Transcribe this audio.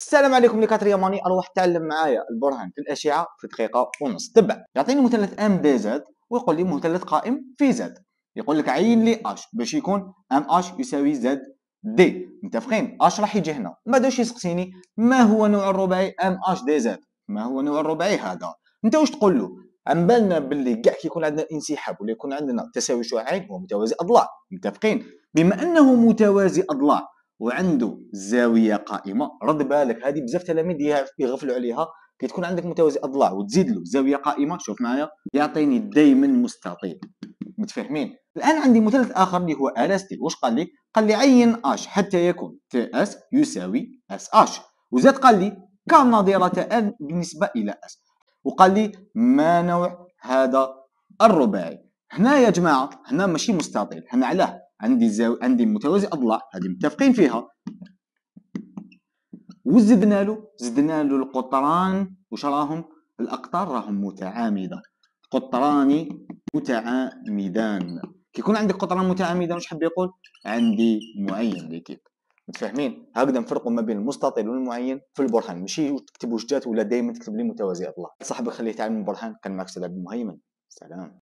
السلام عليكم لكاتريا ماني اروح تعلم معايا البرهان في الاشعه في دقيقه ونص تبع يعطيني مثلث ام دي زد ويقول لي مثلث قائم في زد يقول لك عين لي اش باش يكون ام اش يساوي زد دي متفقين اش راح يجي هنا ما باش يسقسيني ما هو نوع الرباعي ام اش دي زد ما هو نوع الرباعي هذا انت واش تقول له عن بالنا باللي كاع كيكون عندنا انسحاب ولا يكون عندنا تساوي شعاعين هو متوازي اضلاع متفقين بما انه متوازي اضلاع وعنده زاويه قائمه رد بالك هذه بزاف تلاميذ يغفلوا عليها كتكون عندك متوازي اضلاع وتزيد له زاويه قائمه شوف معايا يعطيني دائما مستطيل متفاهمين الان عندي مثلث اخر اللي هو الاستي واش قال لي قال لي عين اش حتى يكون تي اس يساوي اس اش وزاد قال لي كان نظيرة ان بالنسبه الى اس وقال لي ما نوع هذا الرباعي هنا يا جماعه هنا ماشي مستطيل هنا علاه عندي زاو... عندي متوازي اضلاع هذه متفقين فيها وزدنا له زدنا له القطران وش راهم الاقطار راهم متعامده قطران متعامدان كيكون عندك قطران متعامدان وش حاب يقول عندي معين ليكيب متفاهمين هكذا نفرقوا ما بين المستطيل والمعين في البرهان ماشي تكتب جات ولا دائما تكتب لي متوازي اضلاع صاحبك خليه يتعلم البرهان كان معك سلام مهيمن المهيمن سلام